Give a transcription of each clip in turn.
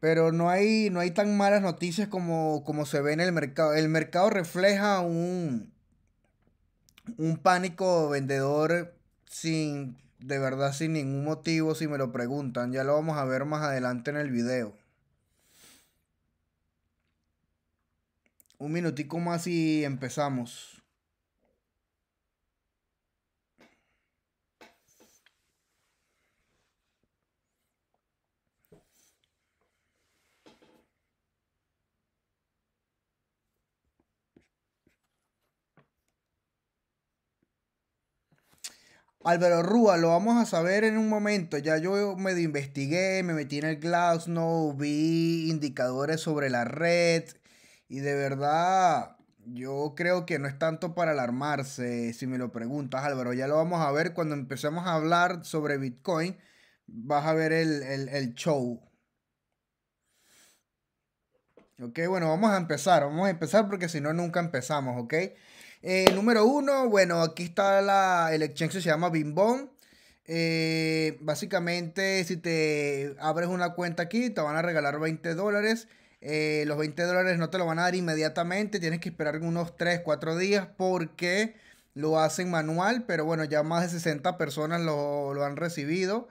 Pero no hay, no hay tan malas noticias como, se ve en el mercado. El mercado refleja un, un pánico vendedor sin, de verdad, sin ningún motivo, si me lo preguntan. Ya lo vamos a ver más adelante en el video. Un minutico más y empezamos. Álvaro Rúa, lo vamos a saber en un momento. Ya yo me investigué, me metí en el no vi indicadores sobre la red y de verdad yo creo que no es tanto para alarmarse, si me lo preguntas Álvaro. Ya lo vamos a ver cuando empecemos a hablar sobre Bitcoin. Vas a ver el, el show. Ok, bueno, vamos a empezar, vamos a empezar porque si no nunca empezamos, ¿ok? Eh, número uno, bueno, aquí está la, el exchange que se llama Bimbon eh, básicamente, si te abres una cuenta aquí, te van a regalar 20 dólares. Eh, los 20 dólares no te lo van a dar inmediatamente, tienes que esperar unos 3, 4 días porque lo hacen manual, pero bueno, ya más de 60 personas lo, lo han recibido.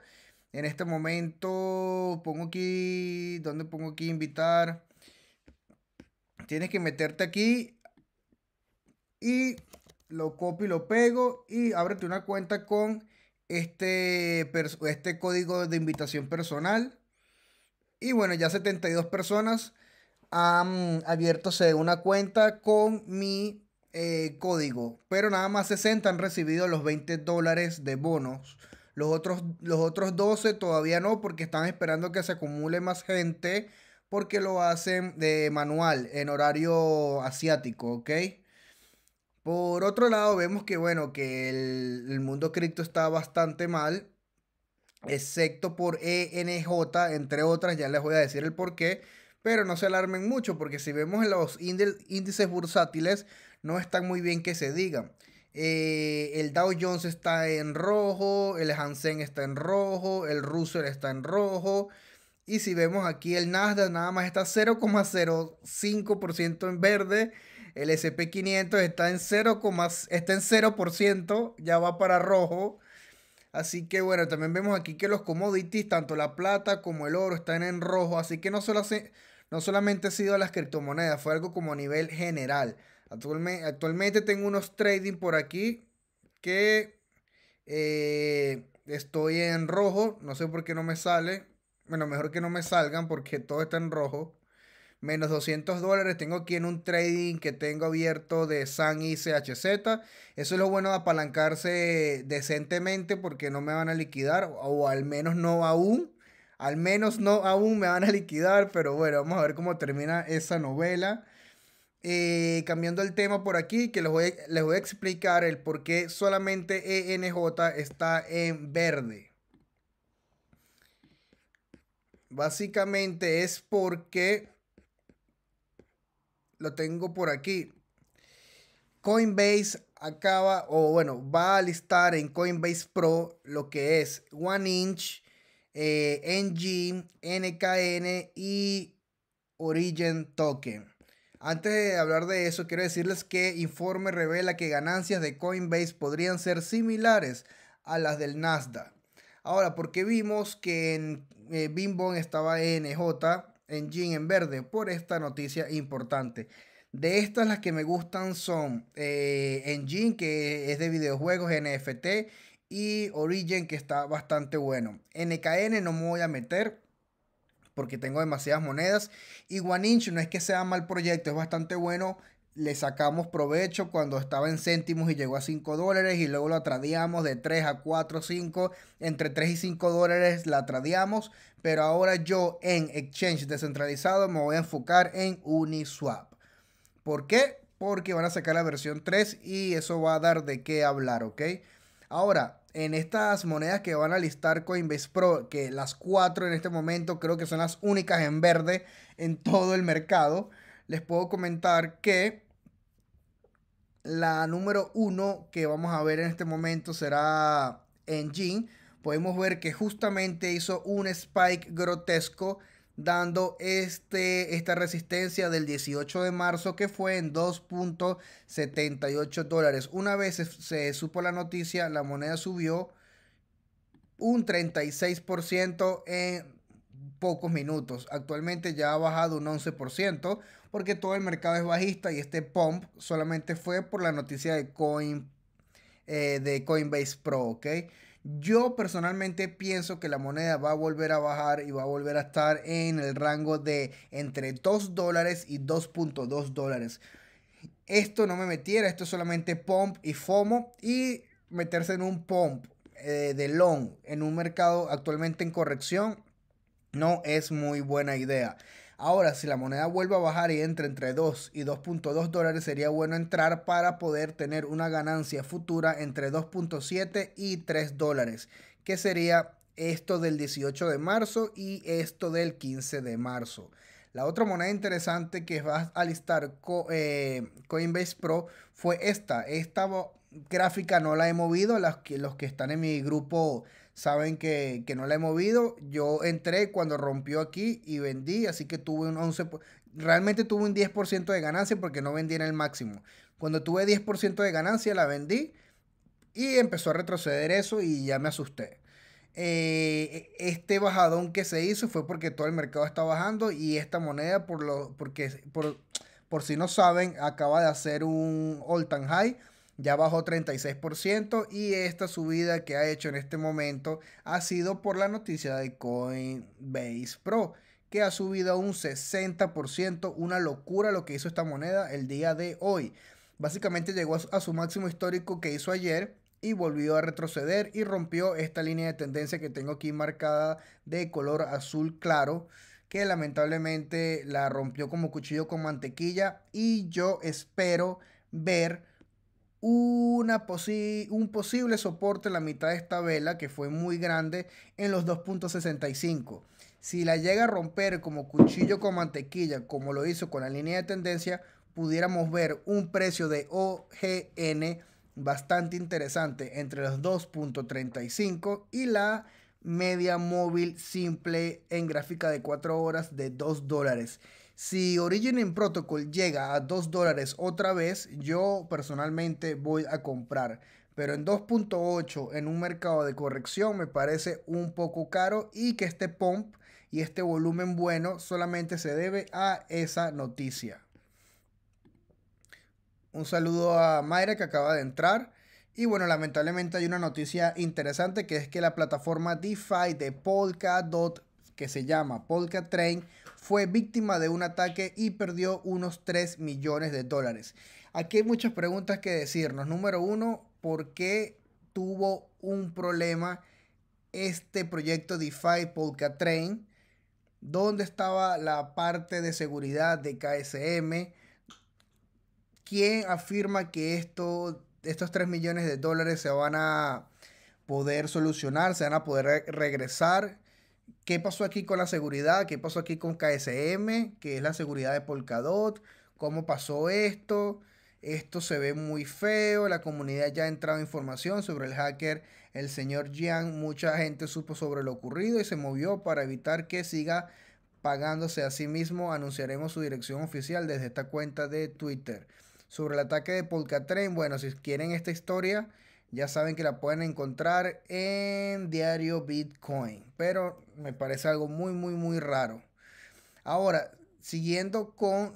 En este momento pongo aquí, ¿dónde pongo aquí invitar? Tienes que meterte aquí y lo copio y lo pego y ábrete una cuenta con este, este código de invitación personal. Y bueno, ya 72 personas han abierto una cuenta con mi eh, código, pero nada más 60 han recibido los 20 dólares de bonos. Los otros, los otros 12 todavía no porque están esperando que se acumule más gente porque lo hacen de manual en horario asiático, ¿ok? Por otro lado, vemos que, bueno, que el, mundo cripto está bastante mal, excepto por ENJ, entre otras, ya les voy a decir el por qué, pero no se alarmen mucho, porque si vemos los índices bursátiles, no están muy bien que se digan. Eh, el Dow Jones está en rojo, el Hansen está en rojo, el Russell está en rojo. Y si vemos aquí el Nasdaq nada más está 0,05% en verde el SP500 está en 0, está en 0%, ya va para rojo. Así que bueno, también vemos aquí que los commodities, tanto la plata como el oro, están en rojo. Así que no, no solamente ha sido las criptomonedas, fue algo como a nivel general. Actualmente, actualmente tengo unos trading por aquí que eh, estoy en rojo. No sé por qué no me sale. Bueno, mejor que no me salgan porque todo está en rojo menos 200 dólares. Tengo aquí en un trading que tengo abierto de SAN y CHZ. Eso es lo bueno de apalancarse decentemente porque no me van a liquidar, o al menos no aún. Al menos no aún me van a liquidar, pero bueno, vamos a ver cómo termina esa novela. Eh, cambiando el tema por aquí, que les les voy a explicar el por qué solamente ENJ está en verde. Básicamente es porque lo tengo por aquí. Coinbase acaba, o bueno, va a listar en Coinbase Pro lo que es OneInch, inch eh, NG, NKN y Origin Token. Antes de hablar de eso, quiero decirles que informe revela que ganancias de Coinbase podrían ser similares a las del Nasdaq. Ahora, porque vimos que en eh, Bimbon estaba NJ en en Verde por esta noticia importante. De estas las que me gustan son eh, que es de videojuegos, NFT, y Origin, que está bastante bueno. NKN no me voy a meter porque tengo demasiadas monedas. Y One Inch no es que sea mal proyecto, es bastante bueno le sacamos provecho cuando estaba en céntimos y llegó a 5 dólares y luego la tradiamos de 3 a 4, 5, entre 3 y 5 dólares la tradiamos, pero ahora yo en exchange descentralizado me voy a enfocar en Uniswap. ¿Por qué? Porque van a sacar la versión 3 y eso va a dar de qué hablar, ¿ok? Ahora, en estas monedas que van a listar Coinbase Pro, que las 4 en este momento creo que son las únicas en verde en todo el mercado, les puedo comentar que la número uno que vamos a ver en este momento será Engine. Podemos ver que justamente hizo un spike grotesco dando este, esta resistencia del 18 de marzo que fue en 2.78 dólares. Una vez se, supo la noticia, la moneda subió un 36% en pocos minutos. Actualmente ya ha bajado un 11% porque todo el mercado es bajista y este pump solamente fue por la noticia de, Coin, eh, de Coinbase Pro, ¿ok? Yo personalmente pienso que la moneda va a volver a bajar y va a volver a estar en el rango de entre 2 dólares y 2.2 dólares. Esto no me metiera, esto es solamente pump y FOMO y meterse en un pump eh, de long en un mercado actualmente en corrección no es muy buena idea. Ahora, si la moneda vuelve a bajar y entra entre 2 y 2.2 dólares, sería bueno entrar para poder tener una ganancia futura entre 2.7 y 3 dólares, que sería esto del 18 de marzo y esto del 15 de marzo. La otra moneda interesante que va a listar eh, Coinbase Pro fue esta. Esta gráfica no la he movido, los que están en mi grupo saben que, no la he movido. Yo entré cuando rompió aquí y vendí, así que tuve un 11, realmente tuve un 10% de ganancia porque no vendí en el máximo. Cuando tuve 10% de ganancia la vendí y empezó a retroceder eso y ya me asusté. Eh, este bajadón que se hizo fue porque todo el mercado está bajando y esta moneda, por lo, porque, por, por si no saben, acaba de hacer un all-time high ya bajó 36% y esta subida que ha hecho en este momento ha sido por la noticia de Coinbase Pro, que ha subido un 60%, una locura lo que hizo esta moneda el día de hoy. Básicamente llegó a su máximo histórico que hizo ayer y volvió a retroceder y rompió esta línea de tendencia que tengo aquí marcada de color azul claro que lamentablemente la rompió como cuchillo con mantequilla y yo espero ver una un posible soporte en la mitad de esta vela que fue muy grande en los 2.65. Si la llega a romper como cuchillo con mantequilla, como lo hizo con la línea de tendencia, pudiéramos ver un precio de OGN bastante interesante entre los 2.35 y la media móvil simple en gráfica de 4 horas de 2 dólares. Si Origin in Protocol llega a 2 dólares otra vez, yo personalmente voy a comprar. Pero en 2.8 en un mercado de corrección me parece un poco caro y que este pump y este volumen bueno solamente se debe a esa noticia. Un saludo a Mayra que acaba de entrar. Y bueno, lamentablemente hay una noticia interesante que es que la plataforma DeFi de Polkadot, que se llama Polka Train, fue víctima de un ataque y perdió unos 3 millones de dólares. Aquí hay muchas preguntas que decirnos. Número uno, ¿por qué tuvo un problema este proyecto DeFi Train? ¿Dónde estaba la parte de seguridad de KSM? ¿Quién afirma que estos 3 millones de dólares se van a poder solucionar, se van a poder regresar? ¿Qué pasó aquí con la seguridad? ¿Qué pasó aquí con KSM? ¿Qué es la seguridad de Polkadot? ¿Cómo pasó esto? Esto se ve muy feo. La comunidad ya ha entrado información sobre el hacker, el señor Jiang. Mucha gente supo sobre lo ocurrido y se movió para evitar que siga pagándose a sí mismo. Anunciaremos su dirección oficial desde esta cuenta de Twitter. Sobre el ataque de Polkatren, bueno, si quieren esta historia, ya saben que la pueden encontrar en diario Bitcoin, pero me parece algo muy, muy, muy raro. Ahora, siguiendo con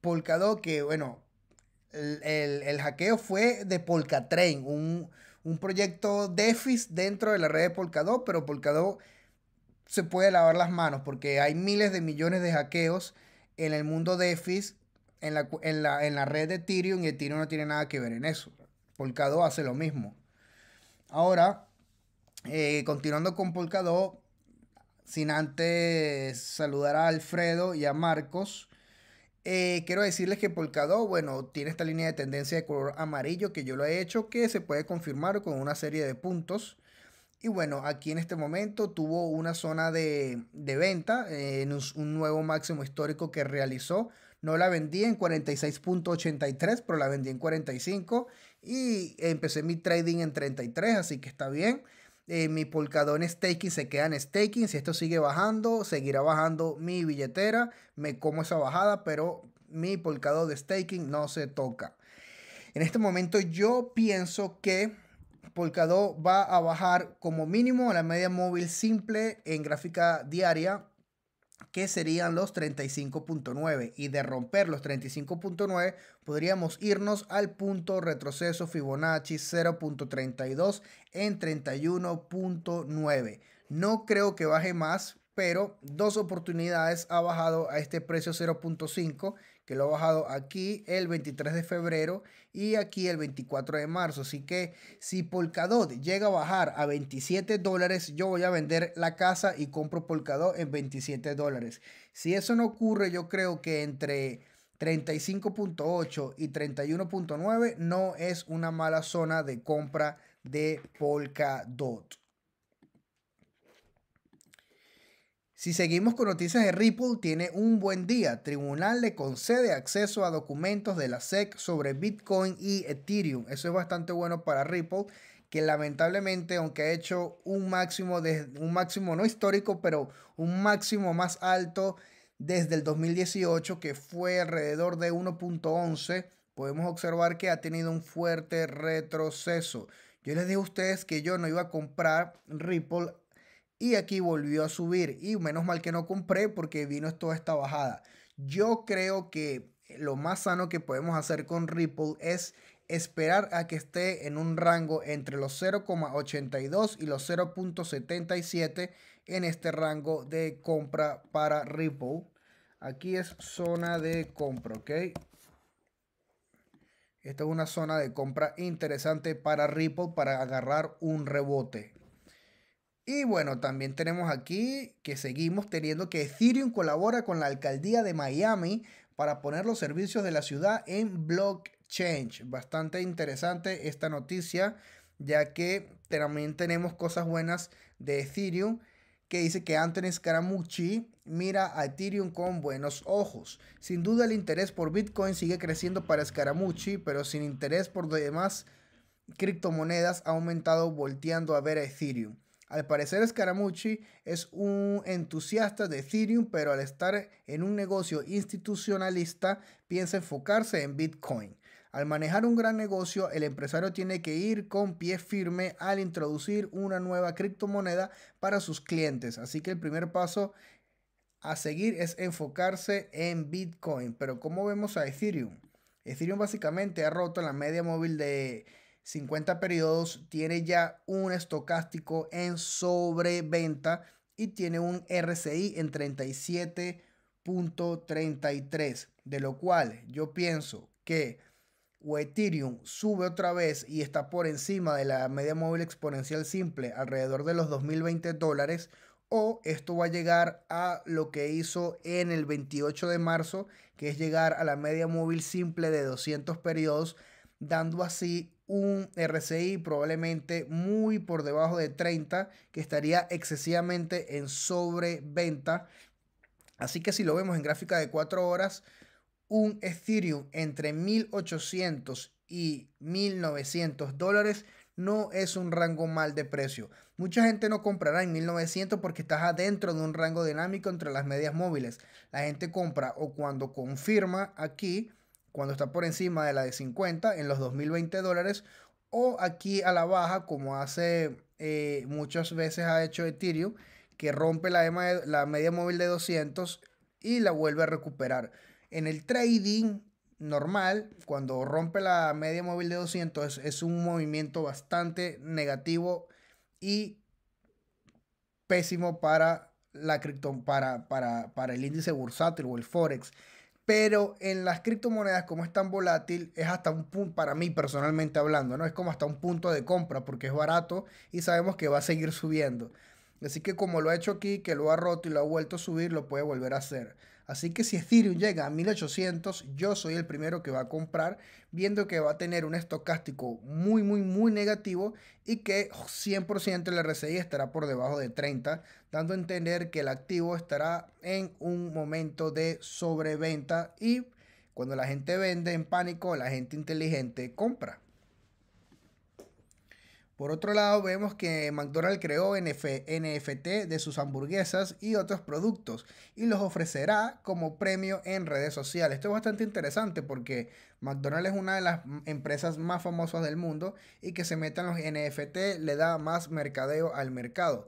Polkadot, que bueno, el, hackeo fue de Polkatrain, un, un proyecto DeFi dentro de la red de Polkadot, pero Polkadot se puede lavar las manos porque hay miles de millones de hackeos en el mundo DeFi en la, en, la, en la, red de Ethereum y Ethereum no tiene nada que ver en eso. Polkadot hace lo mismo. Ahora, eh, continuando con Polkadot, sin antes saludar a Alfredo y a Marcos. Eh, quiero decirles que Polkadot, bueno, tiene esta línea de tendencia de color amarillo que yo lo he hecho, que se puede confirmar con una serie de puntos. Y bueno, aquí en este momento tuvo una zona de, de venta, eh, en un nuevo máximo histórico que realizó no la vendí en 46.83, pero la vendí en 45 y empecé mi trading en 33, así que está bien. Eh, mi Polkadot staking se queda en staking. Si esto sigue bajando, seguirá bajando mi billetera. Me como esa bajada, pero mi polcado de staking no se toca. En este momento yo pienso que Polkadot va a bajar como mínimo a la media móvil simple en gráfica diaria que serían los 35.9 y de romper los 35.9 podríamos irnos al punto retroceso Fibonacci 0.32 en 31.9. No creo que baje más, pero dos oportunidades ha bajado a este precio 0.5 que lo ha bajado aquí el 23 de febrero y aquí el 24 de marzo. Así que si Polkadot llega a bajar a 27 dólares, yo voy a vender la casa y compro Polkadot en 27 dólares. Si eso no ocurre, yo creo que entre 35.8 y 31.9 no es una mala zona de compra de Polkadot. Si seguimos con noticias de Ripple, tiene un buen día. Tribunal le concede acceso a documentos de la SEC sobre Bitcoin y Ethereum. Eso es bastante bueno para Ripple, que lamentablemente, aunque ha hecho un máximo, de, un máximo no histórico, pero un máximo más alto desde el 2018, que fue alrededor de 1.11, podemos observar que ha tenido un fuerte retroceso. Yo les dije a ustedes que yo no iba a comprar Ripple y aquí volvió a subir. Y menos mal que no compré porque vino toda esta bajada. Yo creo que lo más sano que podemos hacer con Ripple es esperar a que esté en un rango entre los 0,82 y los 0,77 en este rango de compra para Ripple. Aquí es zona de compra, ¿ok? Esta es una zona de compra interesante para Ripple para agarrar un rebote. Y bueno, también tenemos aquí que seguimos teniendo que Ethereum colabora con la alcaldía de Miami para poner los servicios de la ciudad en blockchain. Bastante interesante esta noticia, ya que también tenemos cosas buenas de Ethereum, que dice que Anthony Scaramucci mira a Ethereum con buenos ojos. Sin duda el interés por Bitcoin sigue creciendo para Scaramucci, pero sin interés por demás criptomonedas ha aumentado volteando a ver a Ethereum. Al parecer Scaramucci es un entusiasta de Ethereum, pero al estar en un negocio institucionalista piensa enfocarse en Bitcoin. Al manejar un gran negocio, el empresario tiene que ir con pie firme al introducir una nueva criptomoneda para sus clientes. Así que el primer paso a seguir es enfocarse en Bitcoin. Pero ¿cómo vemos a Ethereum? Ethereum básicamente ha roto la media móvil de 50 periodos, tiene ya un estocástico en sobreventa y tiene un RCI en 37.33, de lo cual yo pienso que Ethereum sube otra vez y está por encima de la media móvil exponencial simple alrededor de los 2020 dólares o esto va a llegar a lo que hizo en el 28 de marzo que es llegar a la media móvil simple de 200 periodos dando así un RCI probablemente muy por debajo de 30, que estaría excesivamente en sobreventa. Así que si lo vemos en gráfica de 4 horas, un Ethereum entre 1800 y 1900 dólares no es un rango mal de precio. Mucha gente no comprará en 1900 porque estás adentro de un rango dinámico entre las medias móviles. La gente compra o cuando confirma aquí cuando está por encima de la de 50 en los 2020 dólares o aquí a la baja como hace eh, muchas veces ha hecho Ethereum que rompe la, e la media móvil de 200 y la vuelve a recuperar. En el trading normal, cuando rompe la media móvil de 200 es, un movimiento bastante negativo y pésimo para la cripto, para, para, para el índice bursátil o el forex. Pero en las criptomonedas, como es tan volátil, es hasta un punto, para mí personalmente hablando, ¿no? Es como hasta un punto de compra porque es barato y sabemos que va a seguir subiendo. Así que como lo ha hecho aquí, que lo ha roto y lo ha vuelto a subir, lo puede volver a hacer. Así que si Ethereum llega a 1800, yo soy el primero que va a comprar, viendo que va a tener un estocástico muy, muy, muy negativo y que 100% el RSI estará por debajo de 30, dando a entender que el activo estará en un momento de sobreventa y cuando la gente vende en pánico, la gente inteligente compra. Por otro lado, vemos que McDonald's creó NFT de sus hamburguesas y otros productos y los ofrecerá como premio en redes sociales. Esto es bastante interesante porque McDonald's es una de las empresas más famosas del mundo y que se metan los NFT le da más mercadeo al mercado.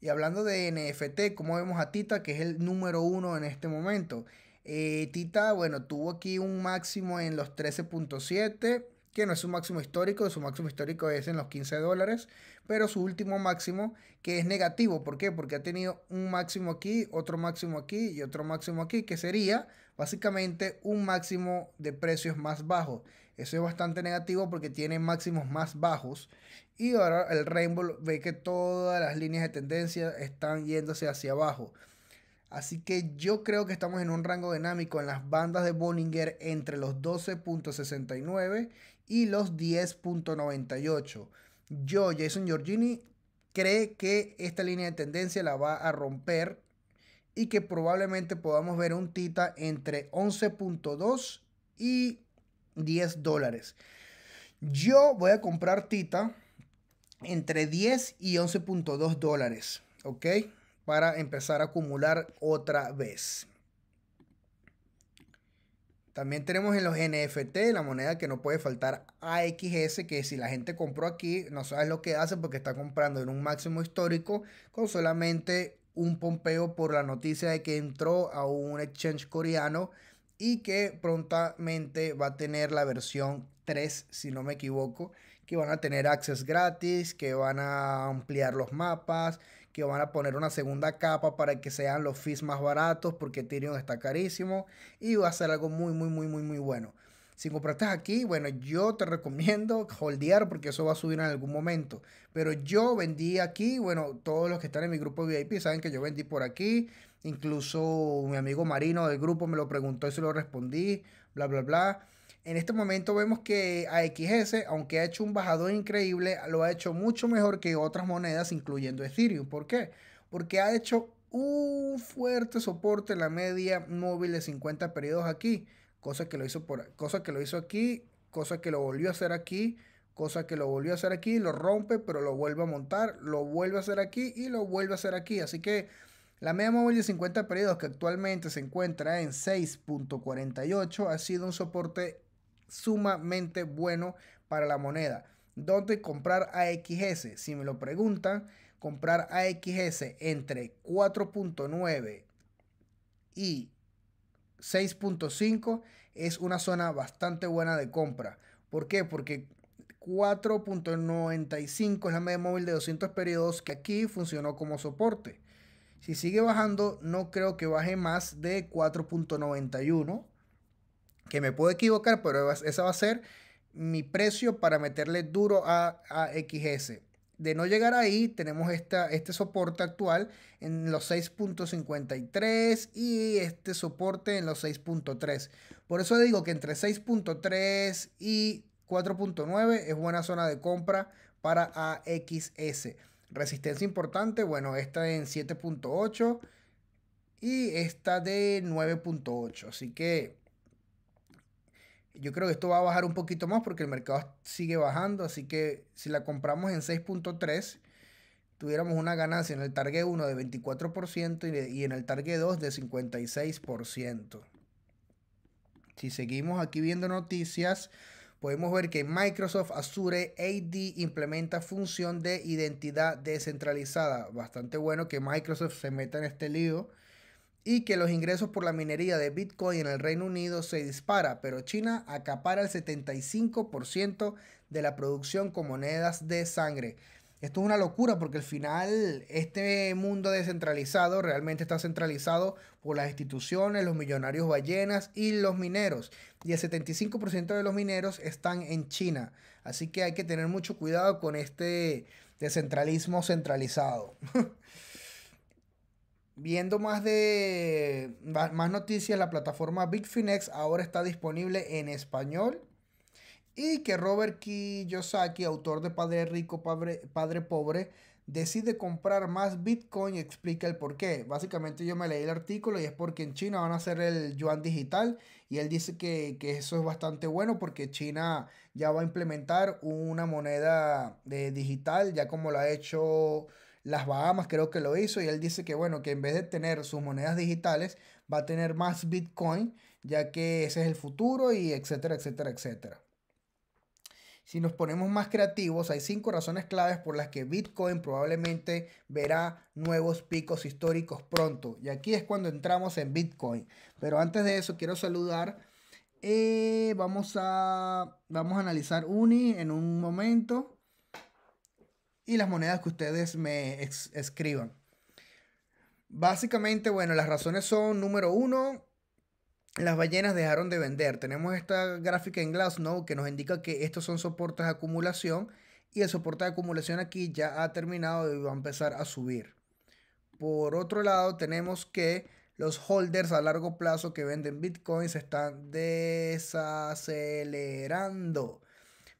Y hablando de NFT, como vemos a Tita, que es el número uno en este momento. Eh, Tita, bueno, tuvo aquí un máximo en los 13.7 que no es su máximo histórico, su máximo histórico es en los 15 dólares, pero su último máximo que es negativo, ¿por qué? Porque ha tenido un máximo aquí, otro máximo aquí y otro máximo aquí, que sería básicamente un máximo de precios más bajo. Eso es bastante negativo porque tiene máximos más bajos y ahora el Rainbow ve que todas las líneas de tendencia están yéndose hacia abajo. Así que yo creo que estamos en un rango dinámico en las bandas de Bollinger entre los 12.69 y los 10.98. Yo, Jason Giorgini, cree que esta línea de tendencia la va a romper y que probablemente podamos ver un Tita entre 11.2 y 10 dólares. Yo voy a comprar Tita entre 10 y 11.2 dólares, ¿ok? Para empezar a acumular otra vez. También tenemos en los NFT la moneda que no puede faltar AXS, que si la gente compró aquí, no sabes lo que hace porque está comprando en un máximo histórico con solamente un pompeo por la noticia de que entró a un exchange coreano y que prontamente va a tener la versión 3, si no me equivoco, que van a tener access gratis, que van a ampliar los mapas, que van a poner una segunda capa para que sean los fees más baratos porque Ethereum está carísimo y va a ser algo muy, muy, muy, muy, muy bueno. Si compraste aquí, bueno, yo te recomiendo holdear porque eso va a subir en algún momento. Pero yo vendí aquí, bueno, todos los que están en mi grupo VIP saben que yo vendí por aquí. Incluso mi amigo Marino del grupo me lo preguntó y se lo respondí, bla, bla, bla. En este momento vemos que AXS, aunque ha hecho un bajador increíble, lo ha hecho mucho mejor que otras monedas, incluyendo Ethereum. ¿Por qué? Porque ha hecho un fuerte soporte en la media móvil de 50 periodos aquí, cosa que lo hizo por, cosa que lo hizo aquí, cosa que lo volvió a hacer aquí, cosa que lo volvió a hacer aquí, lo rompe, pero lo vuelve a montar, lo vuelve a hacer aquí y lo vuelve a hacer aquí, así que la media móvil de 50 periodos que actualmente se encuentra en 6.48 ha sido un soporte sumamente bueno para la moneda. donde comprar a AXS? Si me lo preguntan, comprar a AXS entre 4.9 y 6.5 es una zona bastante buena de compra. ¿Por qué? Porque 4.95 es la media móvil de 200 periodos que aquí funcionó como soporte. Si sigue bajando, no creo que baje más de 4.91 que me puedo equivocar, pero esa va a ser mi precio para meterle duro a, a XS. De no llegar ahí, tenemos esta, este soporte actual en los 6.53 y este soporte en los 6.3. Por eso digo que entre 6.3 y 4.9 es buena zona de compra para AXS. Resistencia importante, bueno, esta en 7.8 y esta de 9.8. Así que yo creo que esto va a bajar un poquito más porque el mercado sigue bajando, así que si la compramos en 6.3, tuviéramos una ganancia en el target 1 de 24% y, en el target 2 de 56%. Si seguimos aquí viendo noticias, podemos ver que Microsoft Azure AD implementa función de identidad descentralizada. Bastante bueno que Microsoft se meta en este lío y que los ingresos por la minería de Bitcoin en el Reino Unido se dispara, pero China acapara el 75% de la producción con monedas de sangre. Esto es una locura porque al final este mundo descentralizado realmente está centralizado por las instituciones, los millonarios ballenas y los mineros. Y el 75% de los mineros están en China. Así que hay que tener mucho cuidado con este descentralismo centralizado. Viendo más de más noticias, la plataforma Bitfinex ahora está disponible en español y que Robert Kiyosaki, autor de Padre Rico, Padre, Pobre, decide comprar más Bitcoin y explica el por qué. Básicamente yo me leí el artículo y es porque en China van a hacer el yuan digital y él dice que, eso es bastante bueno porque China ya va a implementar una moneda de eh, digital, ya como lo ha hecho las Bahamas creo que lo hizo y él dice que bueno, que en vez de tener sus monedas digitales, va a tener más Bitcoin, ya que ese es el futuro y etcétera, etcétera, etcétera. Si nos ponemos más creativos, hay cinco razones claves por las que Bitcoin probablemente verá nuevos picos históricos pronto. Y aquí es cuando entramos en Bitcoin. Pero antes de eso, quiero saludar. Eh, vamos, a, vamos a analizar Uni en un momento y las monedas que ustedes me escriban. Básicamente, bueno, las razones son, número uno, las ballenas dejaron de vender. Tenemos esta gráfica en Glassnode que nos indica que estos son soportes de acumulación y el soporte de acumulación aquí ya ha terminado y va a empezar a subir. Por otro lado, tenemos que los holders a largo plazo que venden bitcoins están desacelerando.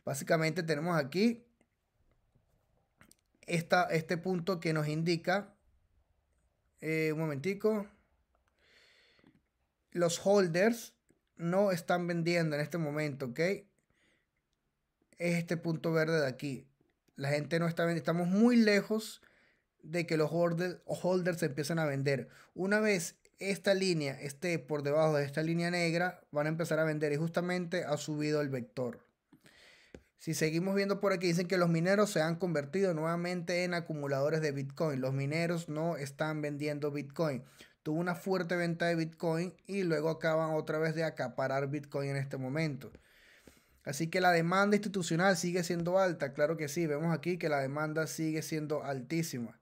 Básicamente tenemos aquí este punto que nos indica, eh, un momentico, los holders no están vendiendo en este momento, ¿ok? Es este punto verde de aquí. La gente no está vendiendo, estamos muy lejos de que los holders, holders empiecen a vender. Una vez esta línea esté por debajo de esta línea negra, van a empezar a vender y justamente ha subido el vector. Si seguimos viendo por aquí, dicen que los mineros se han convertido nuevamente en acumuladores de Bitcoin. Los mineros no están vendiendo Bitcoin. Tuvo una fuerte venta de Bitcoin y luego acaban otra vez de acaparar Bitcoin en este momento. Así que la demanda institucional sigue siendo alta, claro que sí, vemos aquí que la demanda sigue siendo altísima.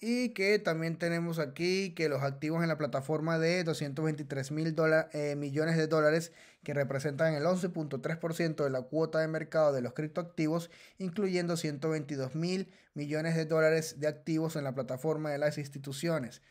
Y que también tenemos aquí que los activos en la plataforma de 223 mil eh, millones de dólares, que representan el 11.3% de la cuota de mercado de los criptoactivos, incluyendo 122 mil millones de dólares de activos en la plataforma de las instituciones.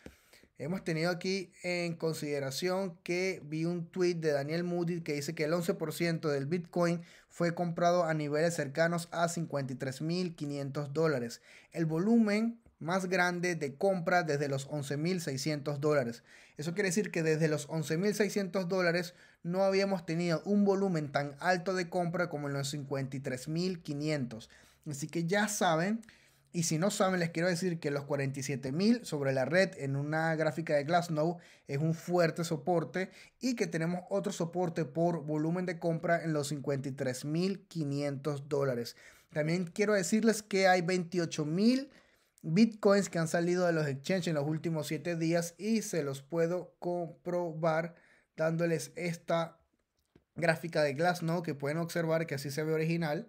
Hemos tenido aquí en consideración que vi un tweet de Daniel Moody que dice que el 11% del Bitcoin fue comprado a niveles cercanos a 53.500 dólares. El volumen más grande de compra desde los 11.600 dólares. Eso quiere decir que desde los 11.600 dólares no habíamos tenido un volumen tan alto de compra como en los 53.500. Así que ya saben, y si no saben les quiero decir que los 47.000 sobre la red en una gráfica de glassnow es un fuerte soporte y que tenemos otro soporte por volumen de compra en los 53.500 dólares. También quiero decirles que hay 28.000 bitcoins que han salido de los exchanges en los últimos 7 días y se los puedo comprobar dándoles esta gráfica de Glassnode que pueden observar que así se ve original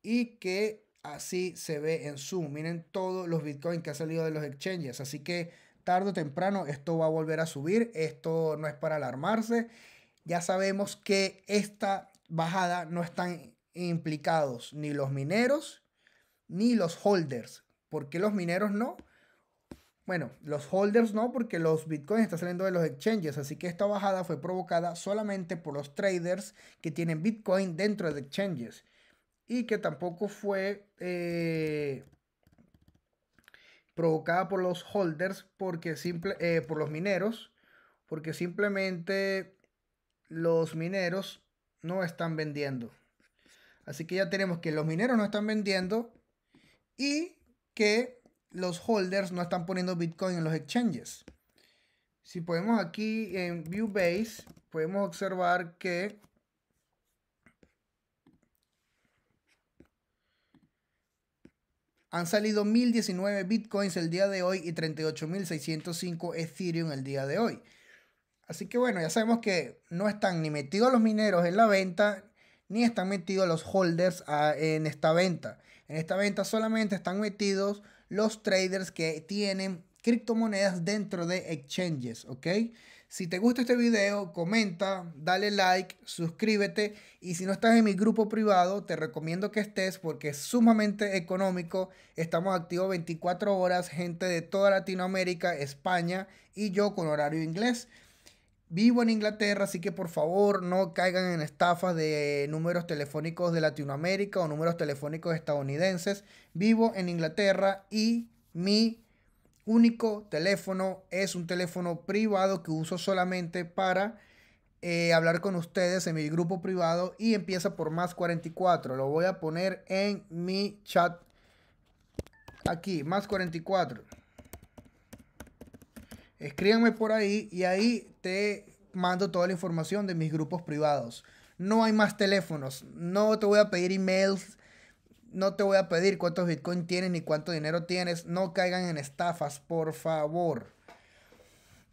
y que así se ve en Zoom. Miren todos los bitcoins que han salido de los exchanges. Así que tarde o temprano esto va a volver a subir. Esto no es para alarmarse. Ya sabemos que esta bajada no están implicados ni los mineros ni los holders. ¿Por qué los mineros no? Bueno, los holders no, porque los bitcoins están saliendo de los exchanges, así que esta bajada fue provocada solamente por los traders que tienen bitcoin dentro de exchanges y que tampoco fue eh, provocada por los holders, porque simple, eh, por los mineros, porque simplemente los mineros no están vendiendo. Así que ya tenemos que los mineros no están vendiendo y que los holders no están poniendo Bitcoin en los exchanges. Si podemos aquí en Viewbase, podemos observar que han salido 1019 Bitcoins el día de hoy y 38605 Ethereum el día de hoy. Así que bueno, ya sabemos que no están ni metidos los mineros en la venta ni están metidos los holders ah, en esta venta. En esta venta solamente están metidos los traders que tienen criptomonedas dentro de exchanges, ¿ok? Si te gusta este video, comenta, dale like, suscríbete y si no estás en mi grupo privado, te recomiendo que estés porque es sumamente económico. Estamos activos 24 horas, gente de toda Latinoamérica, España y yo con horario inglés vivo en Inglaterra, así que por favor no caigan en estafas de números telefónicos de Latinoamérica o números telefónicos estadounidenses. Vivo en Inglaterra y mi único teléfono es un teléfono privado que uso solamente para eh, hablar con ustedes en mi grupo privado y empieza por más 44. Lo voy a poner en mi chat aquí, más 44. Escríbanme por ahí y ahí te mando toda la información de mis grupos privados. No hay más teléfonos, no te voy a pedir emails, no te voy a pedir cuántos bitcoin tienes ni cuánto dinero tienes. No caigan en estafas, por favor.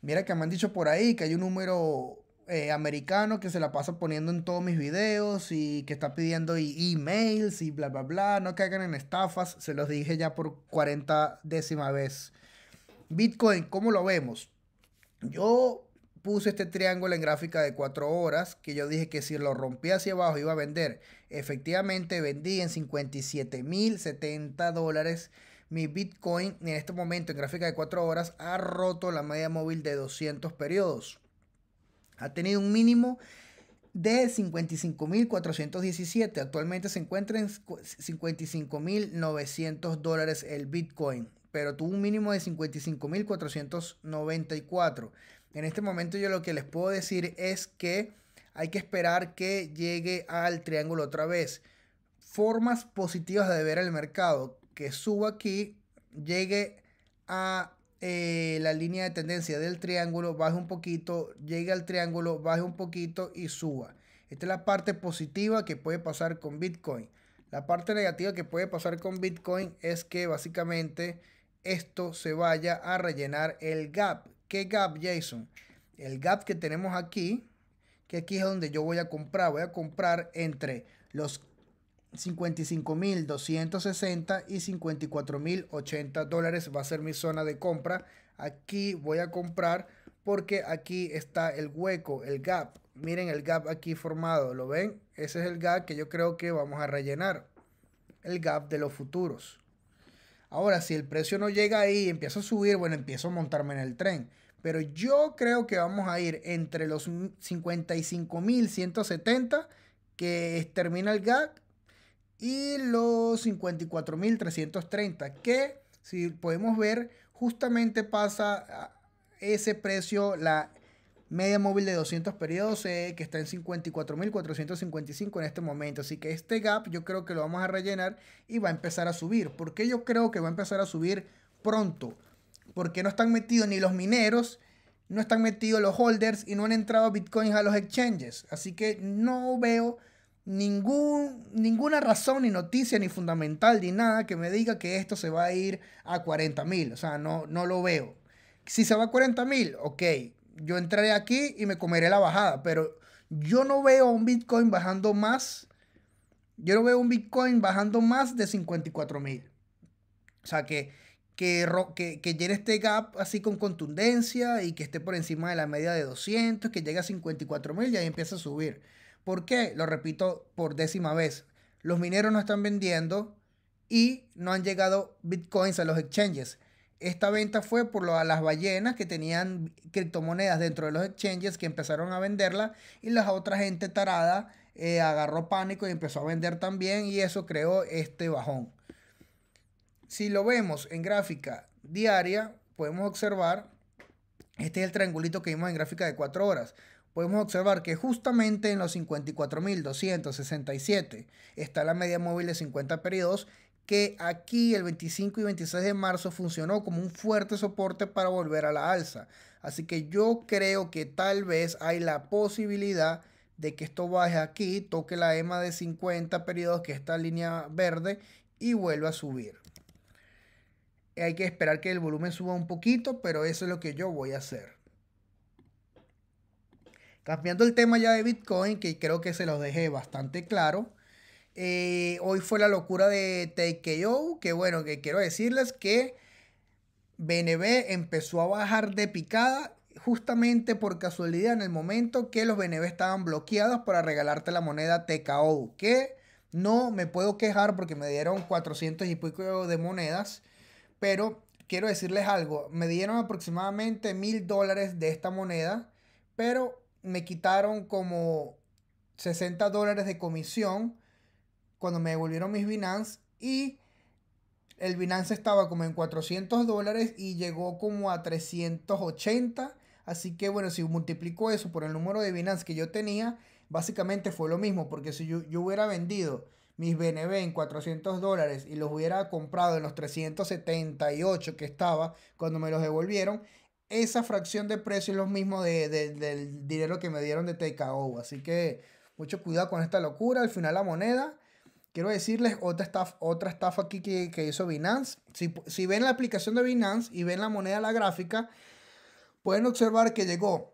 Mira que me han dicho por ahí que hay un número eh, americano que se la pasa poniendo en todos mis videos y que está pidiendo emails y bla, bla, bla. No caigan en estafas, se los dije ya por 40 décima vez. Bitcoin, ¿cómo lo vemos? Yo puse este triángulo en gráfica de 4 horas que yo dije que si lo rompía hacia abajo iba a vender. Efectivamente vendí en 57.070 dólares. Mi Bitcoin en este momento en gráfica de 4 horas ha roto la media móvil de 200 periodos. Ha tenido un mínimo de 55.417. Actualmente se encuentra en 55.900 dólares el Bitcoin, pero tuvo un mínimo de 55.494. En este momento yo lo que les puedo decir es que hay que esperar que llegue al triángulo otra vez. Formas positivas de ver el mercado, que suba aquí, llegue a eh, la línea de tendencia del triángulo, baje un poquito, llegue al triángulo, baje un poquito y suba. Esta es la parte positiva que puede pasar con Bitcoin. La parte negativa que puede pasar con Bitcoin es que básicamente esto se vaya a rellenar el gap. ¿Qué gap, Jason? El gap que tenemos aquí, que aquí es donde yo voy a comprar. Voy a comprar entre los 55.260 y 54.080 dólares. Va a ser mi zona de compra. Aquí voy a comprar porque aquí está el hueco, el gap. Miren el gap aquí formado, ¿lo ven? Ese es el gap que yo creo que vamos a rellenar. El gap de los futuros. Ahora, si el precio no llega ahí y empieza a subir, bueno, empiezo a montarme en el tren. Pero yo creo que vamos a ir entre los 55.170 que termina el gap y los 54.330 que si podemos ver justamente pasa ese precio la media móvil de 200 periodos eh, que está en 54.455 en este momento. Así que este gap yo creo que lo vamos a rellenar y va a empezar a subir. porque yo creo que va a empezar a subir pronto? porque no están metidos ni los mineros, no están metidos los holders y no han entrado bitcoins a los exchanges. Así que no veo ningún, ninguna razón, ni noticia, ni fundamental, ni nada que me diga que esto se va a ir a 40 mil. O sea, no, no lo veo. Si se va a 40 mil, ok, yo entraré aquí y me comeré la bajada, pero yo no veo un bitcoin bajando más. Yo no veo un bitcoin bajando más de 54 mil. O sea que que, que, que, llene este gap así con contundencia y que esté por encima de la media de 200, que llegue a 54 mil y ahí empieza a subir. ¿Por qué? Lo repito por décima vez. Los mineros no están vendiendo y no han llegado bitcoins a los exchanges. Esta venta fue por lo, a las ballenas que tenían criptomonedas dentro de los exchanges que empezaron a venderla y la otra gente tarada eh, agarró pánico y empezó a vender también y eso creó este bajón. Si lo vemos en gráfica diaria, podemos observar, este es el triangulito que vimos en gráfica de 4 horas, podemos observar que justamente en los 54.267 está la media móvil de 50 periodos, que aquí el 25 y 26 de marzo funcionó como un fuerte soporte para volver a la alza. Así que yo creo que tal vez hay la posibilidad de que esto baje aquí, toque la EMA de 50 periodos, que es esta línea verde, y vuelva a subir. Hay que esperar que el volumen suba un poquito, pero eso es lo que yo voy a hacer. Cambiando el tema ya de Bitcoin, que creo que se los dejé bastante claro. Eh, hoy fue la locura de TKO, que bueno, que quiero decirles que BNB empezó a bajar de picada justamente por casualidad en el momento que los BNB estaban bloqueados para regalarte la moneda TKO, que no me puedo quejar porque me dieron 400 y pico de monedas pero quiero decirles algo, me dieron aproximadamente mil dólares de esta moneda, pero me quitaron como 60 dólares de comisión cuando me devolvieron mis Binance y el Binance estaba como en 400 dólares y llegó como a 380. Así que bueno, si multiplico eso por el número de Binance que yo tenía, básicamente fue lo mismo, porque si yo, yo hubiera vendido mis BNB en 400 dólares y los hubiera comprado en los 378 que estaba cuando me los devolvieron, esa fracción de precio es lo mismo del dinero que me dieron de TKO. Así que mucho cuidado con esta locura. Al final la moneda. Quiero decirles otra estafa, otra estafa aquí que, hizo Binance. Si, si ven la aplicación de Binance y ven la moneda, la gráfica, pueden observar que llegó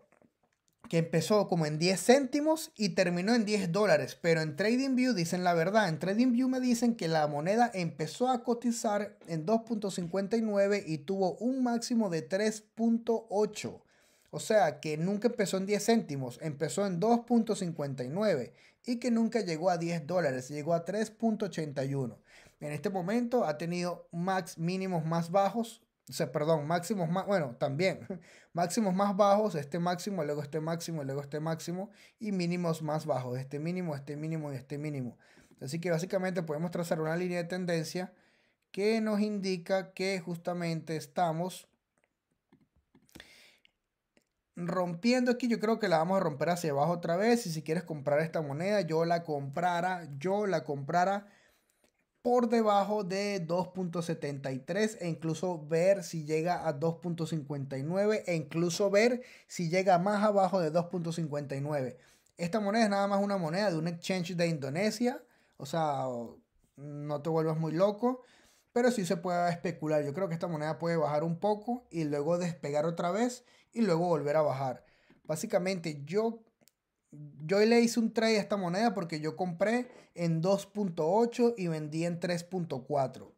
que empezó como en 10 céntimos y terminó en 10 dólares. Pero en TradingView dicen la verdad. En TradingView me dicen que la moneda empezó a cotizar en 2.59 y tuvo un máximo de 3.8. O sea que nunca empezó en 10 céntimos, empezó en 2.59 y que nunca llegó a 10 dólares, llegó a 3.81. En este momento ha tenido max mínimos más bajos o sea, perdón, máximos más, bueno, también, máximos más bajos, este máximo, luego este máximo, luego este máximo, y mínimos más bajos, este mínimo, este mínimo y este mínimo. Así que básicamente podemos trazar una línea de tendencia que nos indica que justamente estamos rompiendo aquí, yo creo que la vamos a romper hacia abajo otra vez, y si quieres comprar esta moneda, yo la comprara, yo la comprara por debajo de 2.73 e incluso ver si llega a 2.59 e incluso ver si llega más abajo de 2.59. Esta moneda es nada más una moneda de un exchange de Indonesia, o sea, no te vuelvas muy loco, pero sí se puede especular. Yo creo que esta moneda puede bajar un poco y luego despegar otra vez y luego volver a bajar. Básicamente yo yo le hice un trade a esta moneda porque yo compré en 2.8 y vendí en 3.4.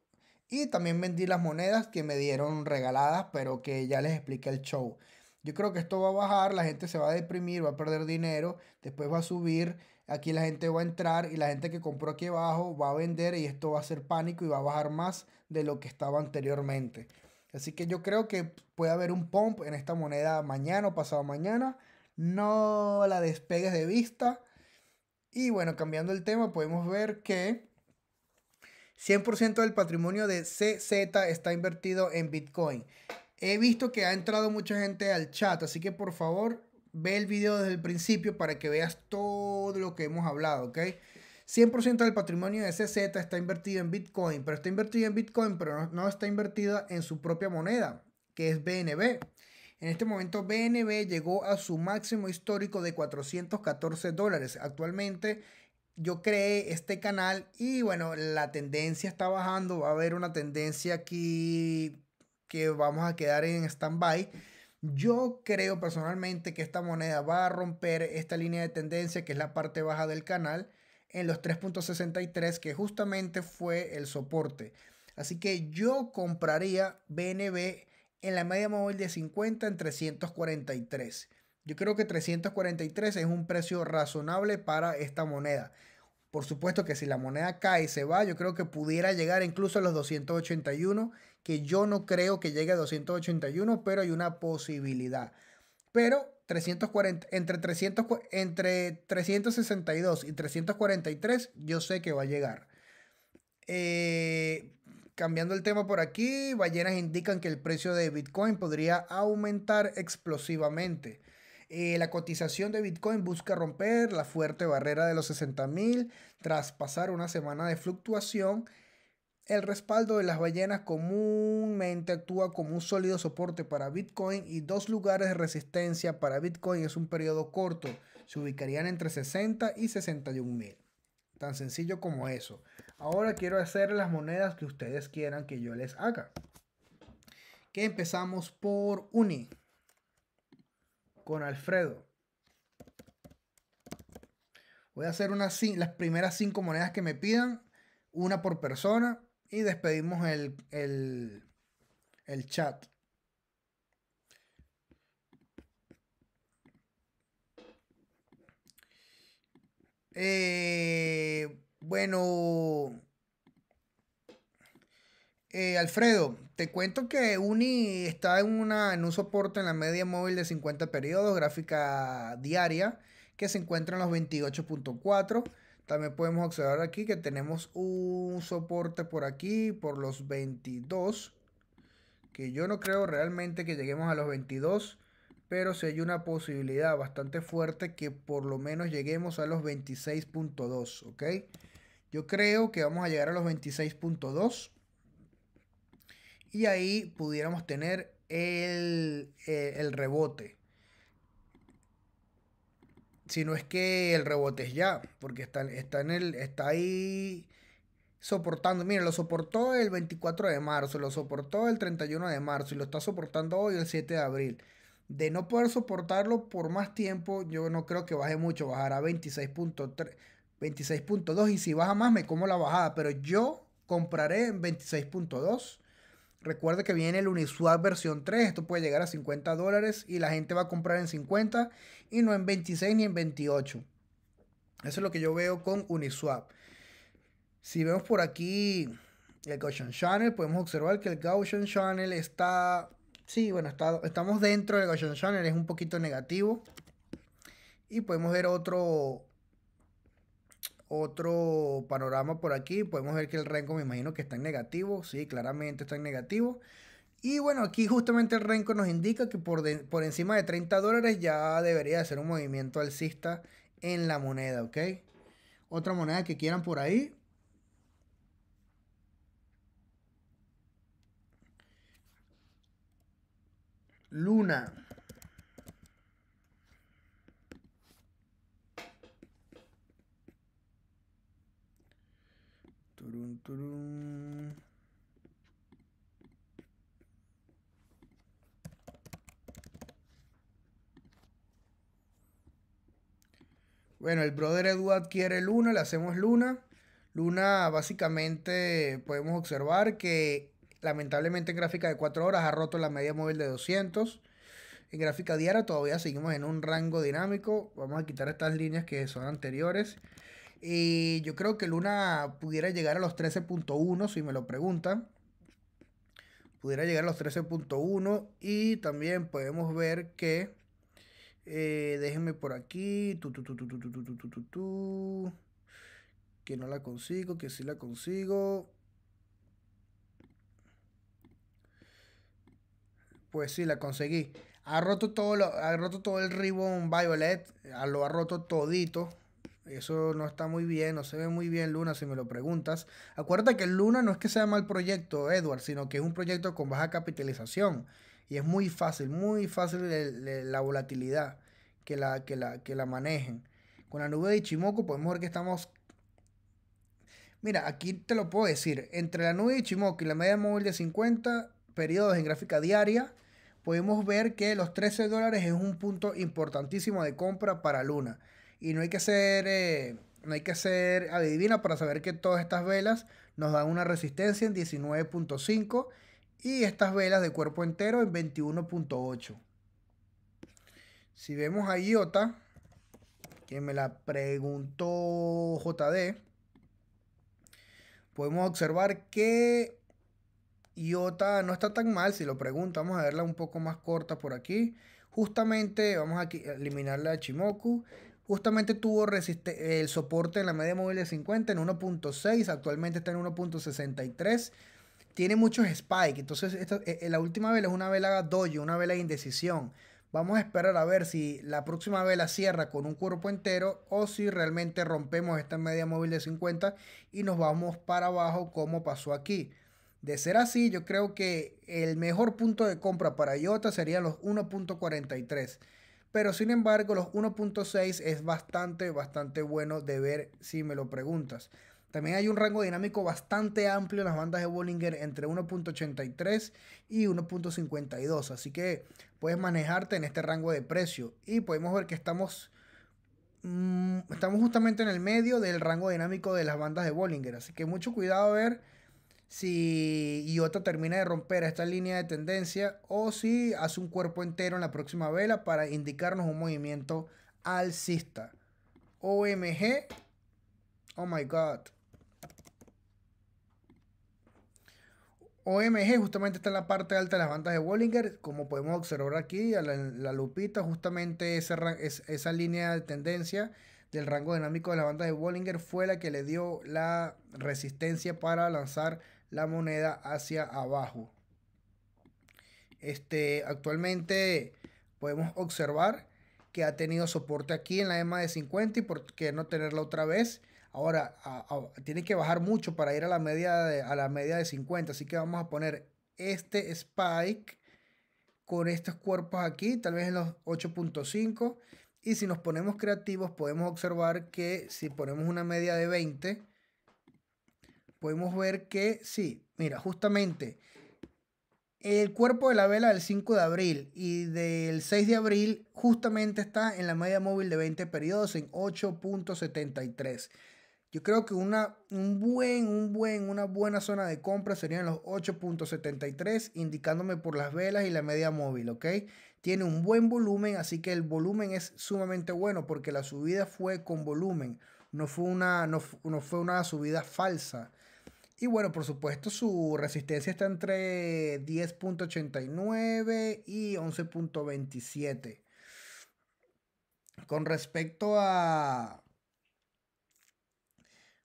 Y también vendí las monedas que me dieron regaladas, pero que ya les expliqué el show. Yo creo que esto va a bajar, la gente se va a deprimir, va a perder dinero, después va a subir, aquí la gente va a entrar y la gente que compró aquí abajo va a vender y esto va a ser pánico y va a bajar más de lo que estaba anteriormente. Así que yo creo que puede haber un pump en esta moneda mañana o pasado mañana no la despegues de vista. Y bueno, cambiando el tema, podemos ver que 100% del patrimonio de CZ está invertido en Bitcoin. He visto que ha entrado mucha gente al chat, así que por favor ve el video desde el principio para que veas todo lo que hemos hablado, ¿ok? 100% del patrimonio de CZ está invertido en Bitcoin, pero está invertido en Bitcoin, pero no, está invertido en su propia moneda, que es BNB. En este momento BNB llegó a su máximo histórico de 414 dólares. Actualmente yo creé este canal y bueno, la tendencia está bajando. Va a haber una tendencia aquí que vamos a quedar en stand-by. Yo creo personalmente que esta moneda va a romper esta línea de tendencia que es la parte baja del canal en los 3.63 que justamente fue el soporte. Así que yo compraría BNB en la media móvil de 50 en 343. Yo creo que 343 es un precio razonable para esta moneda. Por supuesto que si la moneda cae y se va, yo creo que pudiera llegar incluso a los 281, que yo no creo que llegue a 281, pero hay una posibilidad. Pero 340, entre, 300, entre 362 y 343 yo sé que va a llegar. Eh, Cambiando el tema por aquí, ballenas indican que el precio de Bitcoin podría aumentar explosivamente. Eh, la cotización de Bitcoin busca romper la fuerte barrera de los 60.000 mil tras pasar una semana de fluctuación. El respaldo de las ballenas comúnmente actúa como un sólido soporte para Bitcoin y dos lugares de resistencia para Bitcoin es un periodo corto. Se ubicarían entre 60 y 61.000 mil. Tan sencillo como eso. Ahora quiero hacer las monedas que ustedes quieran que yo les haga. Que empezamos por Uni. Con Alfredo. Voy a hacer unas, las primeras cinco monedas que me pidan. Una por persona. Y despedimos el, el, el chat. Eh, bueno, eh, Alfredo, te cuento que Uni está en, una, en un soporte en la media móvil de 50 periodos, gráfica diaria, que se encuentra en los 28.4. También podemos observar aquí que tenemos un soporte por aquí, por los 22, que yo no creo realmente que lleguemos a los 22, pero si hay una posibilidad bastante fuerte que por lo menos lleguemos a los 26.2, ¿ok? Yo creo que vamos a llegar a los 26.2 y ahí pudiéramos tener eh, el, rebote. Si no es que el rebote es ya, porque está, está, en el, está ahí soportando. Mira, lo soportó el 24 de marzo, lo soportó el 31 de marzo y lo está soportando hoy el 7 de abril. De no poder soportarlo por más tiempo, yo no creo que baje mucho, bajará 26.3. 26.2 y si baja más me como la bajada, pero yo compraré en 26.2. Recuerda que viene el Uniswap versión 3, esto puede llegar a 50 dólares y la gente va a comprar en 50 y no en 26 ni en 28. Eso es lo que yo veo con Uniswap. Si vemos por aquí el Gaussian Channel, podemos observar que el Gaussian Channel está, sí, bueno, está, estamos dentro del Gaussian Channel, es un poquito negativo. Y podemos ver otro, otro panorama por aquí. Podemos ver que el renco me imagino que está en negativo. Sí, claramente está en negativo. Y bueno, aquí justamente el renco nos indica que por, por encima de 30 dólares ya debería de ser un movimiento alcista en la moneda, ¿ok? Otra moneda que quieran por ahí. Luna. Bueno, el brother Edu adquiere Luna, le hacemos Luna. Luna, básicamente, podemos observar que lamentablemente en gráfica de 4 horas ha roto la media móvil de 200. En gráfica diaria todavía seguimos en un rango dinámico. Vamos a quitar estas líneas que son anteriores. Y yo creo que Luna pudiera llegar a los 13.1, si me lo preguntan. Pudiera llegar a los 13.1 y también podemos ver que... déjenme por aquí. que no la consigo, que sí la consigo. Pues sí, la conseguí. Ha roto todo, lo, ha roto todo el ribbon Violet. Lo ha roto todito. Eso no está muy bien, no se ve muy bien Luna si me lo preguntas. Acuérdate que Luna no es que sea mal proyecto, Edward, sino que es un proyecto con baja capitalización. Y es muy fácil, muy fácil la volatilidad que la, que, la, que la manejen. Con la nube de Ichimoku podemos ver que estamos... Mira, aquí te lo puedo decir. Entre la nube de Ichimoku y la media móvil de 50 periodos en gráfica diaria, podemos ver que los 13 dólares es un punto importantísimo de compra para Luna. Y no hay que ser, eh, no hay que ser adivina para saber que todas estas velas nos dan una resistencia en 19.5 y estas velas de cuerpo entero en 21.8. Si vemos a Iota, que me la preguntó JD, podemos observar que Iota no está tan mal si lo preguntamos Vamos a verla un poco más corta por aquí. Justamente vamos a eliminar la Chimoku justamente tuvo el soporte en la media móvil de 50 en 1.6, actualmente está en 1.63. Tiene muchos spikes, entonces e, e, la última vela es una vela doji, una vela de indecisión. Vamos a esperar a ver si la próxima vela cierra con un cuerpo entero o si realmente rompemos esta media móvil de 50 y nos vamos para abajo como pasó aquí. De ser así, yo creo que el mejor punto de compra para IOTA sería los 1.43. Pero sin embargo, los 1.6 es bastante, bastante bueno de ver si me lo preguntas. También hay un rango dinámico bastante amplio en las bandas de Bollinger entre 1.83 y 1.52. Así que puedes manejarte en este rango de precio. Y podemos ver que estamos, mm, estamos justamente en el medio del rango dinámico de las bandas de Bollinger. Así que mucho cuidado a ver si Iota termina de romper esta línea de tendencia o si hace un cuerpo entero en la próxima vela para indicarnos un movimiento alcista. OMG. Oh my God. OMG justamente está en la parte alta de las bandas de Bollinger, como podemos observar aquí, a la, lupita, justamente esa, esa línea de tendencia del rango dinámico de las bandas de Bollinger fue la que le dio la resistencia para lanzar la moneda hacia abajo. Este, actualmente podemos observar que ha tenido soporte aquí en la EMA de 50 y por qué no tenerla otra vez. Ahora tiene que bajar mucho para ir a la, media a la media de 50, así que vamos a poner este spike con estos cuerpos aquí, tal vez en los 8.5. Y si nos ponemos creativos podemos observar que si ponemos una media de 20, podemos ver que sí, mira, justamente el cuerpo de la vela del 5 de abril y del 6 de abril justamente está en la media móvil de 20 periodos en 8.73. Yo creo que una, un buen, un buen, una buena zona de compra serían los 8.73, indicándome por las velas y la media móvil, ¿ok? Tiene un buen volumen, así que el volumen es sumamente bueno porque la subida fue con volumen, no fue una, no fue una subida falsa. Y bueno, por supuesto, su resistencia está entre 10.89 y 11.27. Con respecto a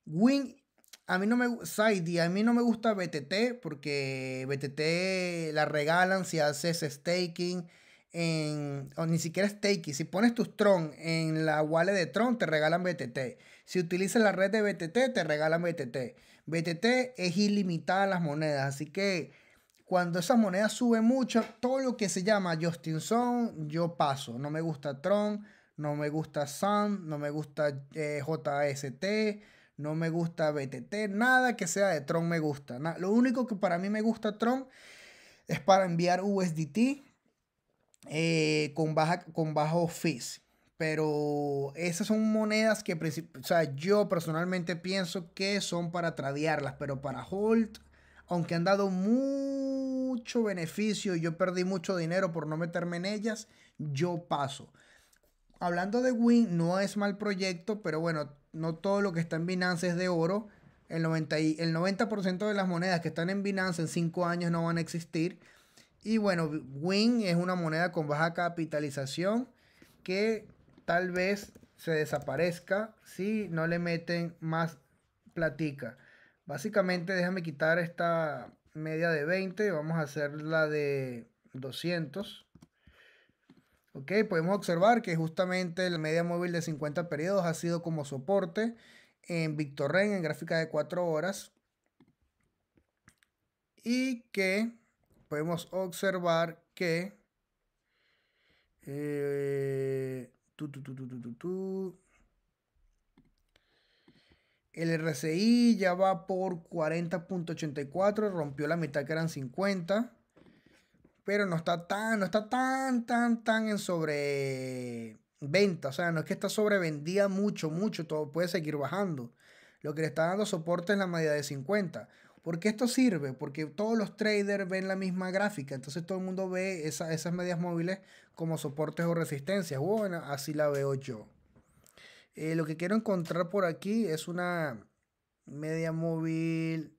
Win, a mí no me a mí no me gusta BTT porque BTT la regalan si haces staking en o ni siquiera staking, si pones tus Tron en la wallet de Tron te regalan BTT. Si utilizas la red de BTT te regalan BTT. BTT es ilimitada las monedas, así que cuando esas monedas suben mucho, todo lo que se llama Justin Song, yo paso. No me gusta Tron, no me gusta Sun, no me gusta eh, JST, no me gusta BTT, nada que sea de Tron me gusta. lo único que para mí me gusta Tron es para enviar USDT eh, con, baja, con bajo fees. Pero esas son monedas que o sea, yo personalmente pienso que son para tradearlas, pero para Holt, aunque han dado mucho beneficio y yo perdí mucho dinero por no meterme en ellas, yo paso. Hablando de Win, no es mal proyecto, pero bueno, no todo lo que está en Binance es de oro. El 90%, el 90 de las monedas que están en Binance en 5 años no van a existir. Y bueno, Win es una moneda con baja capitalización que tal vez se desaparezca si no le meten más platica. Básicamente déjame quitar esta media de 20, vamos a hacer la de 200. Ok, podemos observar que justamente la media móvil de 50 periodos ha sido como soporte en Victorren en gráfica de 4 horas. Y que podemos observar que eh, el RCI ya va por 40.84, rompió la mitad que eran 50, pero no está tan, no está tan, tan, tan en sobreventa. O sea, no es que está sobrevendida mucho, mucho, todo puede seguir bajando. Lo que le está dando soporte es la media de 50. ¿Por qué esto sirve? Porque todos los traders ven la misma gráfica, entonces todo el mundo ve esas medias móviles como soportes o resistencias. Bueno, así la veo yo. Eh, lo que quiero encontrar por aquí es una media móvil.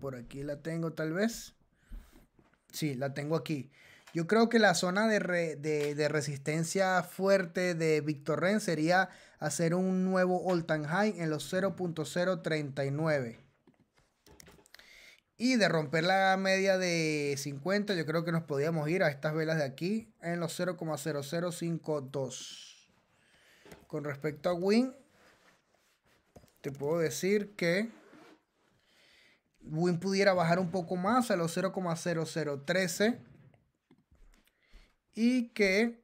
Por aquí la tengo tal vez. Sí, la tengo aquí. Yo creo que la zona de, de resistencia fuerte de Victor Ren sería hacer un nuevo all time high en los 0.039. Y de romper la media de 50, yo creo que nos podíamos ir a estas velas de aquí en los 0,0052. Con respecto a Win, te puedo decir que Win pudiera bajar un poco más a los 0,0013 y que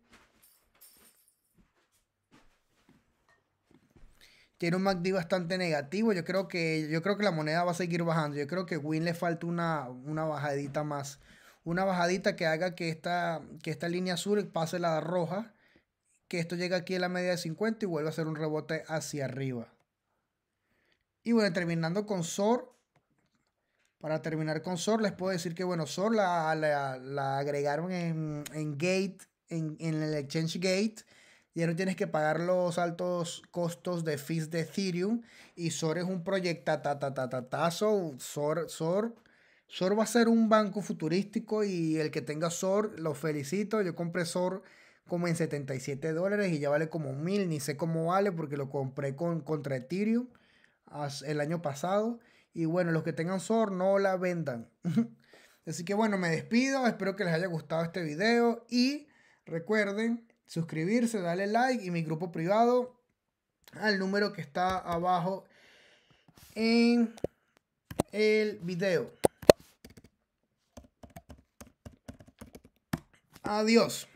tiene un MACD bastante negativo. Yo creo que, yo creo que la moneda va a seguir bajando. Yo creo que Win le falta una, bajadita más. Una bajadita que haga que esta, que esta línea azul pase la roja. Que esto llegue aquí a la media de 50 y vuelva a hacer un rebote hacia arriba. Y bueno, terminando con SOR. Para terminar con SOR, les puedo decir que bueno, SOR la, agregaron en, Gate, en, en el Exchange Gate ya no tienes que pagar los altos costos de fees de Ethereum y SOR es un proyecto ta, ta, ta, ta, ta SOR, SOR, SOR va a ser un banco futurístico y el que tenga SOR lo felicito, yo compré SOR como en 77 dólares y ya vale como 1000, ni sé cómo vale porque lo compré con, contra Ethereum el año pasado y bueno, los que tengan SOR no la vendan. Así que bueno, me despido, espero que les haya gustado este video y recuerden suscribirse, darle like y mi grupo privado al número que está abajo en el video. Adiós.